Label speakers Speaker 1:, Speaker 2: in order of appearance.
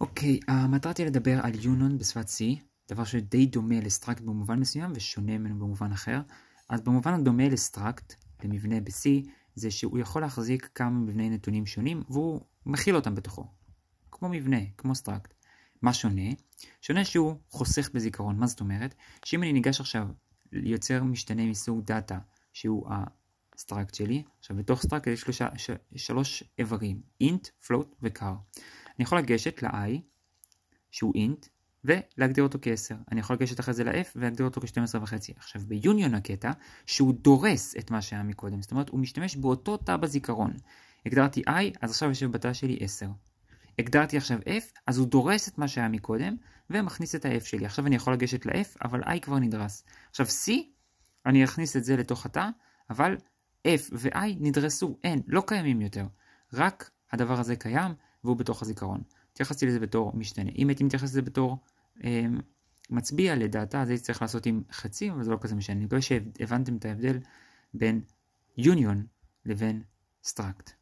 Speaker 1: אוקיי, המטרה תהיה לדבר על יונון בשפת C, דבר שדי דומה לסטרקט במובן מסוים ושונה ממנו במובן אחר. אז במובן הדומה לסטרקט, למבנה ב-C, זה שהוא יכול להחזיק כמה מבני נתונים שונים והוא מכיל אותם בתוכו. כמו מבנה, כמו סטרקט. מה שונה? שונה שהוא חוסך בזיכרון. מה זאת אומרת? שאם אני ניגש עכשיו ליוצר משתנה מסוג דאטה, שהוא הסטרקט שלי, עכשיו בתוך סטרקט יש שלושה, שלוש איברים, אינט, פלוט וקאר. אני יכול לגשת ל-i, שהוא אינט, ולהגדיר אותו כ-10. אני יכול לגשת אחרי זה ל-f ולהגדיר אותו כ 125 וחצי. עכשיו ביוניון הקטע, שהוא דורס את מה שהיה מקודם, זאת אומרת הוא משתמש באותו תא בזיכרון. הגדרתי i, אז עכשיו יושב בתא שלי 10. הגדרתי עכשיו f, אז הוא דורס את מה שהיה מקודם, ומכניס את ה-f שלי. עכשיו אני יכול לגשת ל-f, אבל i כבר נדרס. עכשיו c, אני אכניס את זה לתוך התא, אבל f ו-i נדרסו, אין, לא קיימים יותר. רק הדבר הזה קיים, והוא בתוך הזיכרון. התייחסתי לזה בתור משתנה. אם הייתי מתייחס לזה בתור אה, מצביע לדעתה, אז הייתי צריך לעשות עם חצי, אבל זה לא כזה משנה. אני מקווה שהבנתם את ההבדל בין union לבין struct.